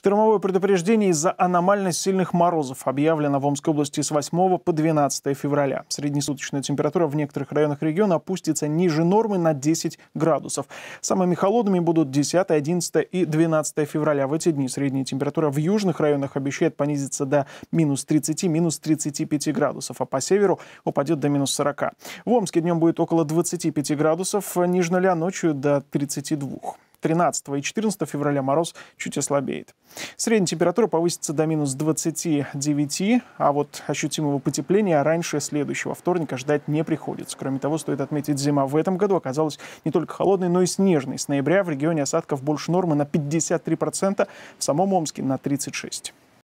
Штормовое предупреждение из-за аномально сильных морозов объявлено в Омской области с 8 по 12 февраля. Среднесуточная температура в некоторых районах региона опустится ниже нормы на 10 градусов. Самыми холодными будут 10, 11 и 12 февраля. В эти дни средняя температура в южных районах обещает понизиться до минус 30, минус 35 градусов, а по северу упадет до минус 40. В Омске днем будет около 25 градусов, ниже нуля ночью до 32. 13 и 14 февраля мороз чуть ослабеет. Средняя температура повысится до минус 29, а вот ощутимого потепления раньше следующего вторника ждать не приходится. Кроме того, стоит отметить, зима в этом году оказалась не только холодной, но и снежной. С ноября в регионе осадков больше нормы на 53%, в самом Омске на 36%.